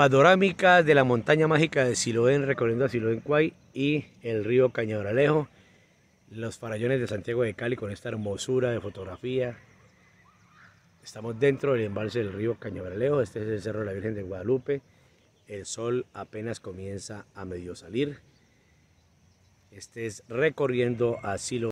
panorámicas de la montaña mágica de Siloén, recorriendo a Siloén Cuay y el río Cañabralejo, los farallones de Santiago de Cali con esta hermosura de fotografía. Estamos dentro del embalse del río Cañabralejo, este es el Cerro de la Virgen de Guadalupe. El sol apenas comienza a medio salir. Este es recorriendo a Siloén.